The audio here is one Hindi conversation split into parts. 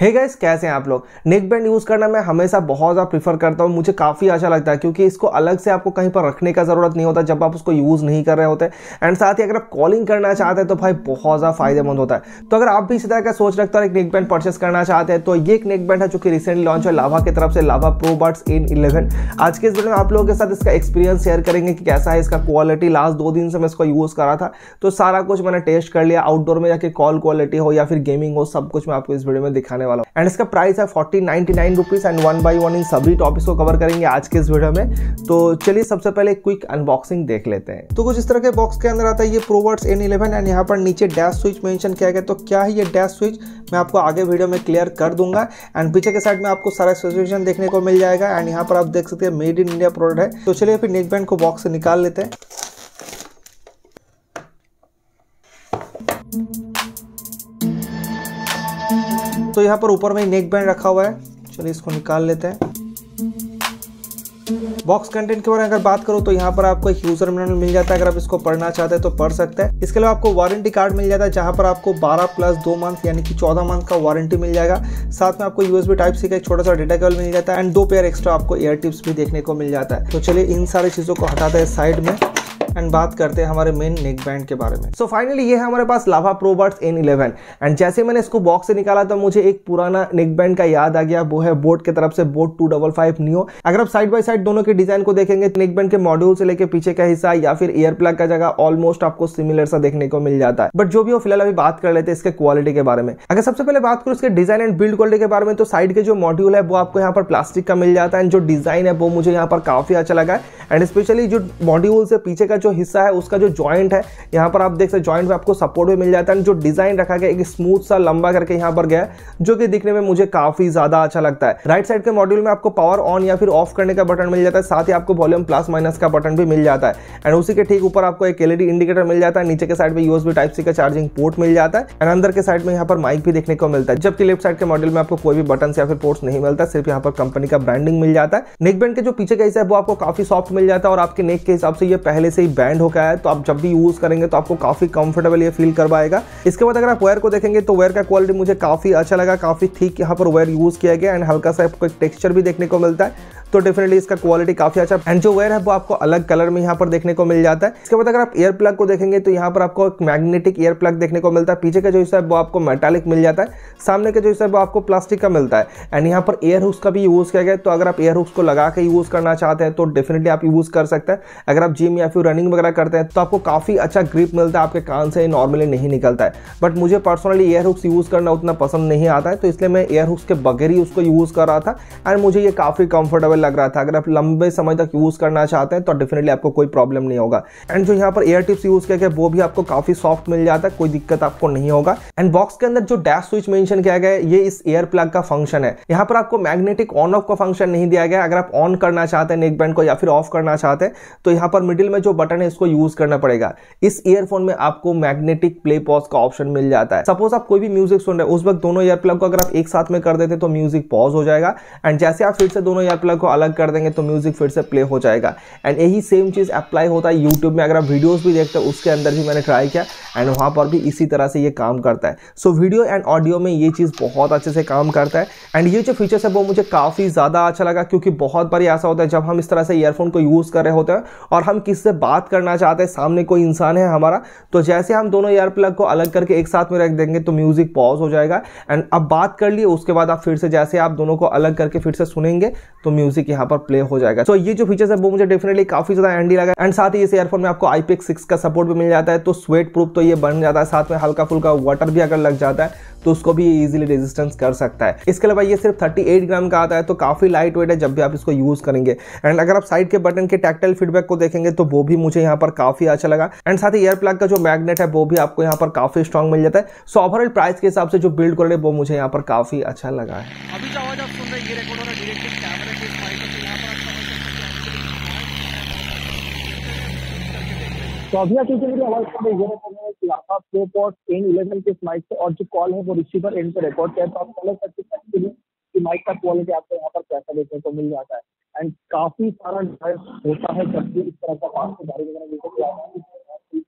हे hey गैस कैसे हैं आप लोग नेक बैंड यूज़ करना मैं हमेशा बहुत ज़्यादा प्रीफर करता हूँ मुझे काफ़ी अच्छा लगता है क्योंकि इसको अलग से आपको कहीं पर रखने का ज़रूरत नहीं होता जब आप उसको यूज़ नहीं कर रहे होते एंड साथ ही अगर आप कॉलिंग करना चाहते हैं तो भाई बहुत ज़्यादा फायदेमंद होता है तो अगर आप भी इसी तरह का सोच रखते हो एक नेक बैंड परचेस करना चाहते हैं तो ये एक नेक बैंड है जो कि रिसेंटली लॉन्च है लाभा की तरफ से लाभा प्रो बर्ड्स इन इलेवन आज के इस वीडियो में आप लोगों के साथ इसका एक्सपीरियंस शेयर करेंगे कि कैसा है इसका क्वालिटी लास्ट दो दिन से मैं इसको यूज़ करा था तो सारा कुछ मैंने टेस्ट कर लिया आउटडोर में जाके कॉल क्वालिटी हो या फिर गेमिंग हो सब कुछ मैं आपको इस वीडियो में दिखाने करने वाला एंड इसका प्राइस है forty ninety nine rupees and one by one इन सभी टॉपिक्स को कवर करेंगे आज के इस वीडियो में तो चलिए सबसे पहले क्विक अनबॉक्सिंग देख लेते हैं तो कुछ इस तरह के बॉक्स के अंदर आता है ये प्रोवर्ट्स एन इलेवन एंड यहाँ पर नीचे डैश स्विच मेंशन किया गया तो क्या है ये डैश स्विच मैं आपको आगे वीडियो में क्लियर कर दूंगा एंड पीछे के साइड में आपको सारा स्पेसिफिकेशन देखने को मिल जाएगा एंड यहाँ पर आप देख सकते हैं मेड इन इंडिया प्रोडक्ट है तो चलिए फिर नेकबैंड को बॉक्स से निकाल लेते हैं तो यहाँ पर ऊपर में नेक बैंड रखा हुआ है चलिए इसको निकाल लेते हैं बॉक्स कंटेंट के बारे में अगर बात करो तो यहाँ पर आपको एक यूजर मैनुअल मिल जाता है अगर आप इसको पढ़ना चाहते हैं तो पढ़ सकते हैं इसके अलावा आपको वारंटी कार्ड मिल जाता है जहाँ पर आपको 12 प्लस दो मंथ यानी कि 14 मंथ का वारंटी मिल जाएगा साथ में आपको यूएसबी टाइप सी का एक छोटा सा डेटा केबल मिल जाता है एंड दो पेयर एक्स्ट्रा आपको एयर टिप्स भी देखने को मिल जाता है तो चलिए इन सारी चीज़ों को हटाते हैं साइड में एंड बात करते हैं हमारे मेन नेक बैंड के बारे में सो so फाइनली ये है हमारे पास लाभा प्रोबर्ट्स एन इलेवन एंड जैसे मैंने इसको बॉक्स से निकाला तो मुझे एक पुराना नेक बैंड का याद आ गया वो है बोट के तरफ से boAt two double five new अगर आप साइड बाई साइड दोनों के डिजाइन को देखेंगे नेक बैंड के मॉड्यूल से लेकर पीछे का हिस्सा या फिर ईयर प्लग का जगह ऑलमोस्ट आपको सिमिलर सा देखने को मिल जाता है बट जो भी हो फिलहाल अभी बात कर लेते हैं इसके क्वालिटी के बारे में अगर सबसे पहले बात करूँ इसके डिजाइन एंड बिल्ड क्वालिटी के बारे में तो साइड के जो मॉड्यूल है वो आपको यहाँ पर प्लास्टिक का मिल जाता है एंड जो डिजाइन है वो मुझे यहाँ पर काफी अच्छा लगा एंड स्पेशली जो मॉड्यूल से पीछे का जो हिस्सा है उसका जो ज्वाइंट है यहाँ पर आप देख सकते ज्वाइंट में आपको सपोर्ट भी मिल जाता है जो डिज़ाइन रखा गया एक स्मूथ सा लंबा करके यहाँ पर गया जो कि दिखने में मुझे काफ़ी ज़्यादा अच्छा लगता है राइट साइड के मॉड्यूल में आपको पावर ऑन या फिर ऑफ करने का बटन मिल जाता है साथ ही आपको वॉल्यूम प्लस माइनस का बटन भी मिल जाता है एंड उसी के ठीक ऊपर आपको एक एलईडी इंडिकेटर मिल जाता है नीचे के साइड में यूएसबी टाइप सी का चार्जिंग पोर्ट मिल जाता है एंड अंदर के साइड में यहाँ पर माइक भी देखने को मिलता है जबकि लेफ्ट साइड के मॉडल में आपको कोई भी बटन या फिर पोर्ट्स नहीं मिलता सिर्फ यहाँ पर कंपनी का ब्रांडिंग मिल जाता है नेकबैंड के जो पीछे का हिस्सा है वो आपको काफी सॉफ्ट मिल जाता है और आपके नेक के हिसाब से ये पहले से ही बैंड होकर आया है तो आप जब भी यूज़ करेंगे तो आपको काफ़ी कंफर्टेबल ये फील करवाएगा इसके बाद अगर आप वेयर को देखेंगे तो वेयर का क्वालिटी मुझे काफ़ी अच्छा लगा काफ़ी ठीक यहाँ पर वेयर यूज़ किया गया एंड हल्का सा आपको एक टेक्स्चर भी देखने को मिलता है तो डेफिनेटली इसका क्वालिटी काफी अच्छा एंड जो वेयर है वो आपको अलग कलर में यहाँ पर देखने को मिल जाता है इसके बाद अगर आप ईयर प्लग को देखेंगे तो यहाँ पर आपको एक मैग्नेटिक ईयर प्लग देखने को मिलता है पीछे का जो हिस्सा है वो आपको मेटालिक मिल जाता है सामने का जो हिस्सा है वो आपको प्लास्टिक का मिलता है एंड यहाँ पर एयर हुक्स का भी यूज़ किया गया तो अगर आप एयर हुक्स को लगा के यूज़ करना चाहते हैं तो डेफिनेटली आप यूज़ कर सकते हैं अगर आप जिम या फिर रनिंग वगैरह करते हैं तो आपको काफ़ी अच्छा ग्रिप मिलता है आपके कान से नॉर्मली नहीं निकलता है बट मुझे पर्सनली एयर हुक्स यूज़ करना उतना पसंद नहीं आता है तो इसलिए मैं एयर हुक्स के बगैर ही उसको यूज़ कर रहा था एंड मुझे ये काफ़ी कंफर्टेबल कंफर्टेबल लग रहा था अगर आप लंबे समय तक यूज़ करना चाहते हैं तो डेफिनेटली आपको कोई प्रॉब्लम नहीं होगा एंड जो यहाँ पर एयर टिप्स यूज़ किया गया वो भी आपको काफ़ी सॉफ्ट मिल जाता है कोई दिक्कत आपको नहीं होगा एंड बॉक्स के अंदर जो डैश स्विच मेंशन किया गया ये इस एयर प्लग का फंक्शन है यहाँ पर आपको मैग्नेटिक ऑन ऑफ का फंक्शन नहीं दिया गया अगर आप ऑन करना चाहते हैं नेक बैंड को या फिर ऑफ करना चाहते हैं तो यहाँ पर मिडिल में जो बटन है इसको यूज़ करना पड़ेगा इस ईयरफोन में आपको मैग्नेटिक प्ले पॉज का ऑप्शन मिल जाता है सपोज आप कोई भी म्यूजिक सुन रहे हैं उस वक्त दोनों ईयर प्लग को अगर आप एक साथ में कर देते तो म्यूजिक पॉज हो जाएगा एंड जैसे आप फिर से दोनों ईयर प्लग को को अलग कर देंगे तो म्यूज़िक फिर से प्ले हो जाएगा एंड यही सेम चीज़ अप्लाई होता है यूट्यूब में अगर आप वीडियोज़ भी देखते हो उसके अंदर भी मैंने ट्राई किया एंड वहां पर भी इसी तरह से ये काम करता है सो वीडियो एंड ऑडियो में ये चीज़ बहुत अच्छे से काम करता है एंड ये जो फीचर्स है वो मुझे काफ़ी ज़्यादा अच्छा लगा क्योंकि बहुत बार ऐसा होता है जब हम इस तरह से ईयरफोन को यूज़ कर रहे होते हैं और हम किससे बात करना चाहते हैं सामने कोई इंसान है हमारा तो जैसे हम दोनों ईयर प्लग को अलग करके एक साथ में रख देंगे तो म्यूज़िक पॉज हो जाएगा एंड अब बात कर लिए उसके बाद आप फिर से जैसे आप दोनों को अलग करके फिर से सुनेंगे तो म्यूज़िक म्यूजिक यहाँ पर प्ले हो जाएगा तो so, ये जो फीचर्स है वो मुझे डेफिनेटली काफी ज्यादा एंडी लगा एंड साथ ही इस एयरफोन में आपको आईपीएक्स सिक्स का सपोर्ट भी मिल जाता है तो स्वेट प्रूफ तो ये बन जाता है साथ में हल्का फुल्का वाटर भी अगर लग जाता है तो उसको भी इजीली रेजिस्टेंस कर सकता है इसके अलावा ये सिर्फ 38 ग्राम का आता है तो काफ़ी लाइट वेट है जब भी आप इसको यूज़ करेंगे एंड अगर आप साइड के बटन के टैक्टाइल फीडबैक को देखेंगे तो वो भी मुझे यहाँ पर काफ़ी अच्छा लगा एंड साथ ही एयर प्लग का जो मैग्नेट है वो भी आपको यहाँ पर काफ़ी स्ट्रॉन्ग मिल जाता है सो ओवरऑल प्राइस के हिसाब से जो बिल्ड कर रहे वो मुझे यहाँ पर काफ़ी अच्छा लगा है अभी तो अभी क्योंकि मुझे हमारे साथ ये रहता है कि आपका दो पॉट एन इलेवन के माइक से और जो कॉल है वो रिसीवर एंड पे रिकॉर्ड किया तो आप कर सकते हैं कि माइक का क्वालिटी आपको यहाँ पर कैसा देखने को मिल जाता है एंड काफ़ी सारा डिफरेंस होता है जब भी इस तरह का पास के बारे में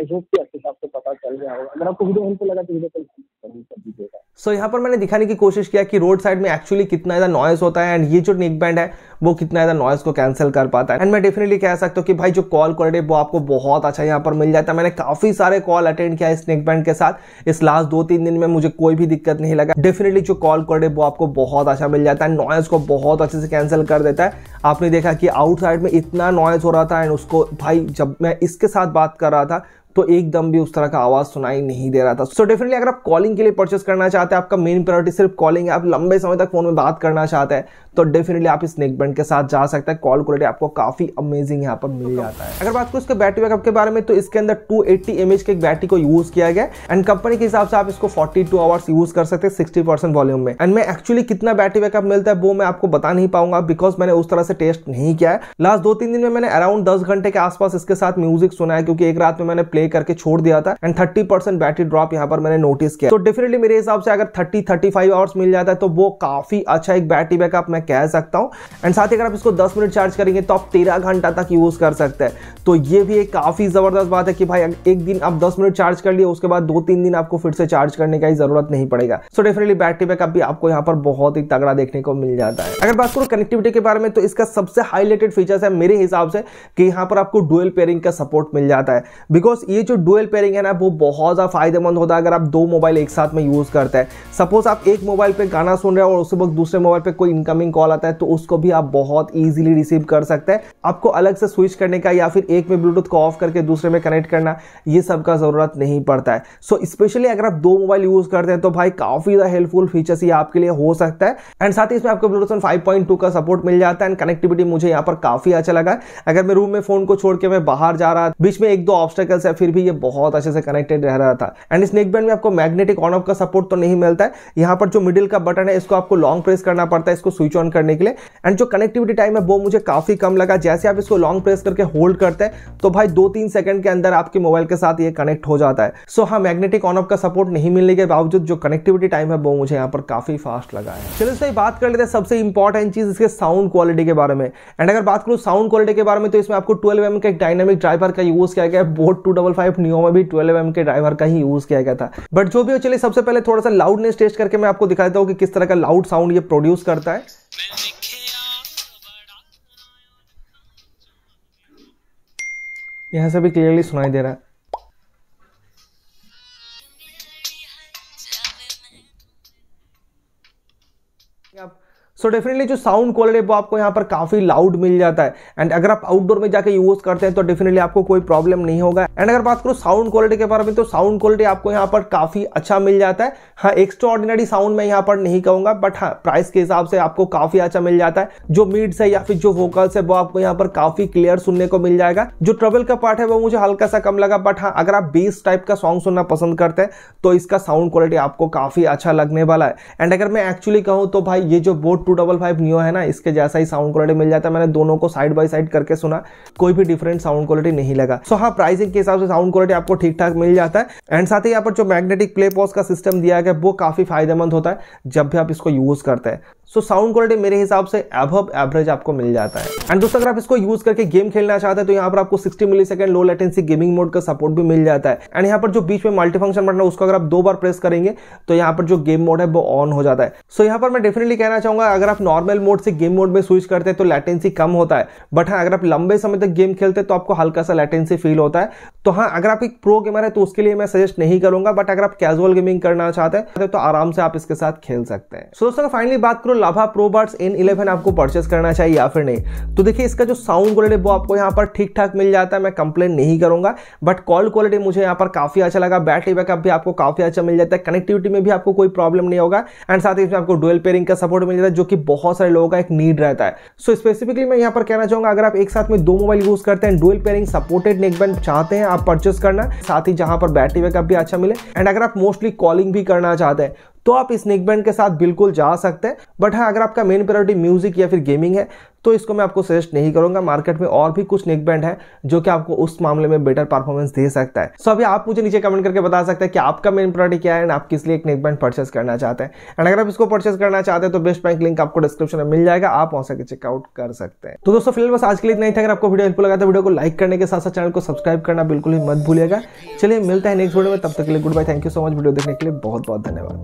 आई होप तो कि अच्छे से आपको पता चल गया होगा अगर आपको वीडियो लगा तो वीडियो को कर दीजिएगा सो so, यहाँ पर मैंने दिखाने की कोशिश किया कि रोड साइड में एक्चुअली कितना ज़्यादा नॉइस होता है एंड ये जो नेक बैंड है वो कितना ज़्यादा नॉइस को कैंसिल कर पाता है एंड मैं डेफिनेटली कह सकता हूँ कि भाई जो कॉल क्वालिटी वो आपको बहुत अच्छा यहाँ पर मिल जाता है मैंने काफ़ी सारे कॉल अटेंड किया इस नेक बैंड के साथ इस लास्ट दो तीन दिन में मुझे कोई भी दिक्कत नहीं लगा डेफिनेटली जो कॉल क्वालिटी वो आपको बहुत अच्छा मिल जाता है नॉइस को बहुत अच्छे से कैंसिल कर देता है आपने देखा कि आउटसाइड में इतना नॉइज़ हो रहा था एंड उसको भाई जब मैं इसके साथ बात कर रहा था तो एकदम भी उस तरह का आवाज सुनाई नहीं दे रहा था सो डेफिनेटली अगर आप कॉलिंग के लिए परचेस करना चाहते हैं आपका मेन प्रायोरिटी सिर्फ कॉलिंग है आप लंबे समय तक फोन में बात करना चाहते हैं तो डेफिनेटली आप इस नेक बैंड के साथ जा सकते हैं कॉल क्वालिटी आपको काफी अमेजिंग यहाँ पर मिल जाता है अगर बात करो इसके बैटरी बैकअप के बारे में तो इसके अंदर टू एट्टी के एक बैटरी को यूज किया गया एंड कंपनी के हिसाब से आप इसको फोर्टी टू आवर्स यूज कर सकते हैं सिक्सटी परसेंट वॉल्यूम में एंड मैं एक्चुअली कितना बैटरी बैकअप मिलता है वो मैं आपको बता नहीं पाऊंगा बिकॉज मैंने उस तरह से टेस्ट नहीं किया है लास्ट दो तीन दिन में मैंने अराउंड दस घंटे के आसपास इसके साथ म्यूजिक सुना है क्योंकि एक रात में मैंने प्ले करके छोड़ दिया था and thirty percent battery drop यहाँ पर मैंने नोटिस किया तो डेफिनेटली मेरे हिसाब से अगर थर्टी थर्टी फाइव आवर्स मिल जाता है तो वो काफी अच्छा एक बैटरी बैकअप मैं मैं कह सकता हूँ एंड साथ ही अगर आप इसको दस मिनट चार्ज करेंगे तो आप तेरह घंटा तक यूज़ कर सकते हैं तो ये भी एक काफ़ी ज़बरदस्त बात है कि भाई एक दिन आप दस मिनट चार्ज कर लिए उसके बाद दो तीन दिन आपको फिर से चार्ज करने का ही ज़रूरत नहीं पड़ेगा सो डेफिनेटली बैटरी बैकअप भी आपको यहाँ पर बहुत ही तगड़ा देखने को मिल जाता है अगर बात करो कनेक्टिविटी के बारे में तो इसका सबसे हाईलाइटेड फीचर्स है मेरे हिसाब से कि यहाँ पर आपको डुअल पेयरिंग का सपोर्ट मिल जाता है बिकॉज ये जो डुअल पेयरिंग है ना वो बहुत ज़्यादा फायदेमंद होता है अगर आप दो मोबाइल एक साथ में यूज़ करते हैं सपोज आप एक मोबाइल पर गाना सुन रहे हो और उस वक्त दूसरे मोबाइल पर कोई इनकमिंग फोन कॉल आता है तो उसको भी आप बहुत ईजिली रिसीव कर सकते हैं आपको अलग से स्विच करने का या फिर एक में ब्लूटूथ को ऑफ करके दूसरे में कनेक्ट करना ये सब का ज़रूरत नहीं पड़ता है सो so, स्पेशली अगर आप दो मोबाइल यूज़ करते हैं तो भाई काफ़ी ज़्यादा हेल्पफुल फीचर्स ये आपके लिए हो सकता है एंड साथ ही इसमें आपको ब्लूटूथ फाइव पॉइंट टू का सपोर्ट मिल जाता है एंड कनेक्टिविटी मुझे यहाँ पर काफ़ी अच्छा लगा अगर मैं रूम में फ़ोन को छोड़ के मैं बाहर जा रहा बीच में एक दो ऑब्स्टेकल्स है फिर भी ये बहुत अच्छे से कनेक्टेड रह रहा था एंड इस नेकबैंड में आपको मैग्नेटिक ऑन ऑफ का सपोर्ट तो नहीं मिलता है यहाँ पर जो मिडिल का बटन है इसको आपको लॉन्ग प्रेस करना पड़ता है इसको स्विच ऑन ऑन करने के लिए एंड जो कनेक्टिविटी टाइम है वो मुझे काफ़ी कम लगा जैसे आप इसको लॉन्ग प्रेस करके होल्ड करते हैं तो भाई दो तीन सेकंड के अंदर आपके मोबाइल के साथ ये कनेक्ट हो जाता है सो so, हाँ मैग्नेटिक ऑन ऑफ का सपोर्ट नहीं मिलने के बावजूद जो कनेक्टिविटी टाइम है वो मुझे यहाँ पर काफ़ी फास्ट लगा है चलो सही बात कर लेते हैं सबसे इंपॉर्टेंट चीज़ इसके साउंड क्वालिटी के बारे में एंड अगर बात करूँ साउंड क्वालिटी के बारे में तो इसमें आपको ट्वेल्व एम का एक डायनामिक ड्राइवर का यूज़ किया गया है boAt two double five new में भी ट्वेल्व एम के ड्राइवर का ही यूज़ किया गया था बट जो भी हो चलिए सबसे पहले थोड़ा सा लाउडनेस टेस्ट करके मैं आपको दिखा देता हूँ कि किस तरह का लाउड साउंड ये प्रोड्यूस करता है यहाँ से भी क्लियरली सुनाई दे रहा है सो डेफिनेटली जो साउंड क्वालिटी वो आपको यहाँ पर काफ़ी लाउड मिल जाता है एंड अगर आप आउटडोर में जाकर यूज़ करते हैं तो डेफिनेटली आपको कोई प्रॉब्लम नहीं होगा एंड अगर बात करो साउंड क्वालिटी के बारे में तो साउंड क्वालिटी आपको यहाँ पर काफ़ी अच्छा मिल जाता है हाँ एक्स्ट्रा साउंड मैं यहाँ पर नहीं कहूंगा बट हाँ प्राइस के हिसाब से आपको काफ़ी अच्छा मिल जाता है जो मीड्स है या फिर जो वोकल्स है वो आपको यहाँ पर काफ़ी क्लियर सुनने को मिल जाएगा जो ट्रेवल का पार्ट है वो मुझे हल्का सा कम लगा बट हाँ अगर आप बेस टाइप का सॉन्ग सुनना पसंद करते हैं तो इसका साउंड क्वालिटी आपको काफ़ी अच्छा लगने वाला है एंड अगर मैं एक्चुअली कहूँ तो भाई ये जो boAt two double five new है ना इसके जैसा ही साउंड क्वालिटी मिल जाता है मैंने दोनों को साइड बाई साइड करके सुना कोई भी डिफरेंट साउंड क्वालिटी नहीं लगा सो so, हाँ प्राइसिंग के हिसाब से साउंड क्वालिटी आपको ठीक ठाक मिल जाता है एंड साथ ही यहाँ पर जो मैग्नेटिक प्ले पॉज का सिस्टम दिया गया वो काफ़ी फायदेमंद होता है जब भी आप इसको यूज़ करते हैं सो साउंड क्वालिटी मेरे हिसाब से एबव एवरेज आपको मिल जाता है एंड दोस्तों अगर आप इसको यूज करके गेम खेलना चाहते हैं तो यहाँ पर आपको 60 millisecond low latency gaming mode का सपोर्ट भी मिल जाता है एंड यहाँ पर जो बीच में मल्टीफंक्शन बटन है उसको अगर आप दो बार प्रेस करेंगे तो यहाँ पर जो गेम मोड है वो ऑन हो जाता है सो so यहाँ पर मैं डेफिनेटली कहना चाहूंगा अगर आप नॉर्मल मोड से गेम मोड में स्विच करते हैं तो लेटेंसी कम होता है बट हाँ अगर आप लंबे समय तक गेम खेलते हैं तो आपको हल्का सा लेटेंसी फील होता है तो हाँ अगर आप एक प्रो गेमर है तो उसके लिए मैं सजेस्ट नहीं करूंगा बट अगर आप कैजुअल गेमिंग करना चाहते हैं तो आराम से आप इसके साथ खेल सकते हैं सो दोस्तों फाइनली बात करो Lava pro buds N eleven आपको परचेस करना चाहिए या फिर नहीं तो देखिए इसका जो साउंड क्वालिटी वो आपको यहाँ पर ठीक ठाक मिल जाता है मैं कंप्लेन नहीं करूंगा बट कॉल क्वालिटी मुझे यहाँ पर काफी अच्छा लगा बैटरी बैकअप भी आपको काफी अच्छा मिल जाता है कनेक्टिविटी में भी आपको कोई प्रॉब्लम नहीं होगा एंड साथ ही इसमें आपको डुअल पेयरिंग का सपोर्ट मिल जाता है जो कि बहुत सारे लोगों का एक नीड रहता है सो so, स्पेसिफिकली मैं यहाँ पर कहना चाहूंगा अगर आप एक साथ में दो मोबाइल यूज करते हैं डुअल पेयरिंग सपोर्टेड नेकबैंड चाहते हैं आप परचेस करना साथ ही जहां पर बैटरी बैकअप भी अच्छा मिले एंड अगर आप मोस्टली कॉलिंग भी करना चाहते हैं तो आप इस नेक बैंड के साथ बिल्कुल जा सकते हैं बट हाँ अगर आपका मेन प्रायोरिटी म्यूजिक या फिर गेमिंग है तो इसको मैं आपको सजेस्ट नहीं करूंगा मार्केट में और भी कुछ नेक बैंड है जो कि आपको उस मामले में बेटर परफॉर्मेंस दे सकता है सो अभी आप मुझे नीचे कमेंट करके बता सकते हैं कि आपका मेन प्रायोरिटी क्या है एंड आप किस लिए एक नेक बैंड परचेस करना चाहते हैं एंड अगर आप इसको परचेस करना चाहते हैं तो बेस्ट बैंक लिंक आपको डिस्क्रिप्शन में मिल जाएगा आप वहां से चेकआउट कर सकते हैं तो दोस्तों फिलहाल बस आज के लिए नहीं था अगर आपको वीडियो हेल्पफुल लगा तो वीडियो को लाइक करने के साथ साथ चैनल को सब्सक्राइब करना बिल्कुल ही मत भूलिएगा चलिए मिलता है नेक्स्ट वीडियो में तब तक के लिए goodbye thank you so much video देखने के लिए बहुत बहुत धन्यवाद